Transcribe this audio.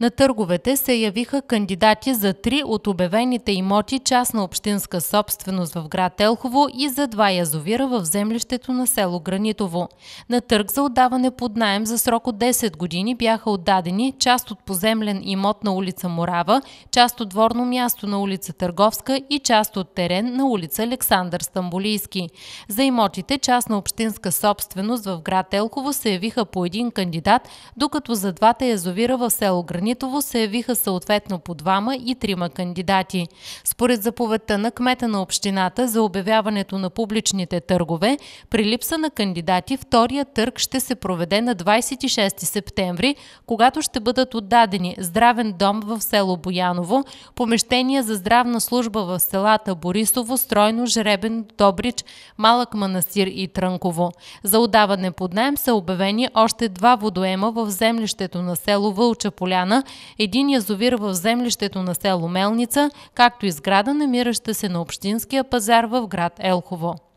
На търговете се явиха кандидати за три от обявените имоти частна общинска собственост в град Елхово и за два язовира в землището на село Гранитово. На търг за отдаване под найем за срок от 10 години бяха отдадени част от поземлен имот на улица Морава, част от дворно място на улица Търговска и част от терен на улица Александър Стамбулийски. За имотите частна общинска собственост в град Елхово се явиха по един кандидат, докато за двата язовира в село Гранитово Сърнитово се явиха съответно по двама и трима кандидати. Според заповедта на кмета на общината за обявяването на публичните търгове, при липса на кандидати втория търг ще се проведе на 26 септември, когато ще бъдат отдадени здравен дом в село Бояново, помещение за здравна служба в селата Борисово, Стройно, Жребен, Добрич, Малък Манастир и Трънково. За отдаване под найем са обявени още два водоема в землището на село Вълча Поляна, района, един язовир в землището на село Мелница, както и сграда, намираща се на Общинския пазар в град Елхово.